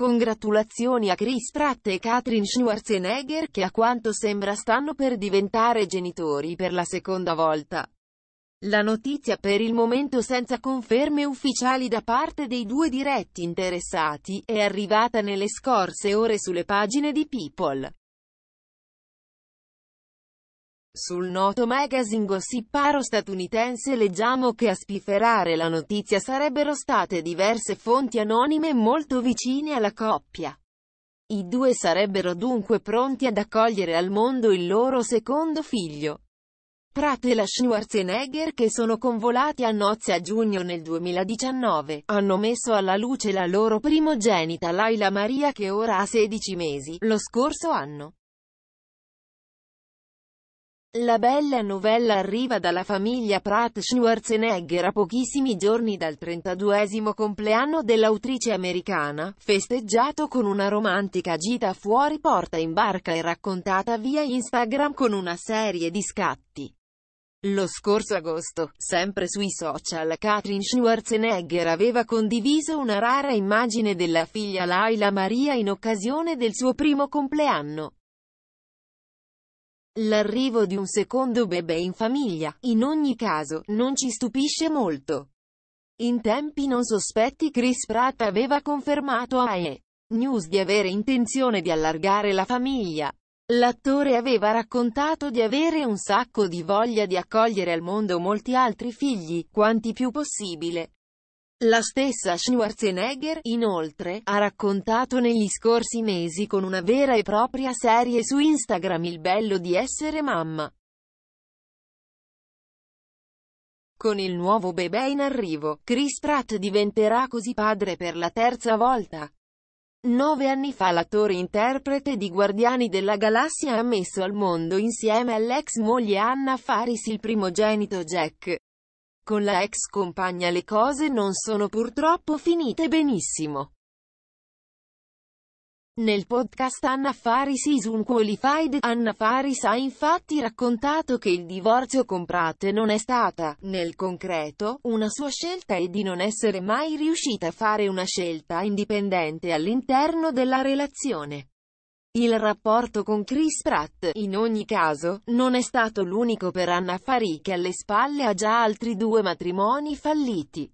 Congratulazioni a Chris Pratt e Katrin Schwarzenegger che a quanto sembra stanno per diventare genitori per la seconda volta. La notizia per il momento senza conferme ufficiali da parte dei due diretti interessati, è arrivata nelle scorse ore sulle pagine di People. Sul noto magazine gossiparo statunitense leggiamo che a spifferare la notizia sarebbero state diverse fonti anonime molto vicine alla coppia. I due sarebbero dunque pronti ad accogliere al mondo il loro secondo figlio. Pratt e la Schwarzenegger che sono convolati a nozze a giugno nel 2019, hanno messo alla luce la loro primogenita Laila Maria che ora ha 16 mesi, lo scorso anno. La bella novella arriva dalla famiglia Pratt Schwarzenegger a pochissimi giorni dal 32 compleanno dell'autrice americana, festeggiato con una romantica gita fuori porta in barca e raccontata via Instagram con una serie di scatti. Lo scorso agosto, sempre sui social, Katrin Schwarzenegger aveva condiviso una rara immagine della figlia Laila Maria in occasione del suo primo compleanno. L'arrivo di un secondo bebè in famiglia, in ogni caso, non ci stupisce molto. In tempi non sospetti Chris Pratt aveva confermato a E! News di avere intenzione di allargare la famiglia. L'attore aveva raccontato di avere un sacco di voglia di accogliere al mondo molti altri figli, quanti più possibile. La stessa Schwarzenegger, inoltre, ha raccontato negli scorsi mesi con una vera e propria serie su Instagram il bello di essere mamma. Con il nuovo bebè in arrivo, Chris Pratt diventerà così padre per la terza volta. Nove anni fa l'attore interprete di Guardiani della Galassia ha messo al mondo insieme all'ex moglie Anna Faris il primogenito Jack. Con la ex compagna le cose non sono purtroppo finite benissimo. Nel podcast Anna Faris is unqualified, Anna Faris ha infatti raccontato che il divorzio con Pratt non è stata, nel concreto, una sua scelta e di non essere mai riuscita a fare una scelta indipendente all'interno della relazione. Il rapporto con Chris Pratt, in ogni caso, non è stato l'unico per Anna Fari che alle spalle ha già altri due matrimoni falliti.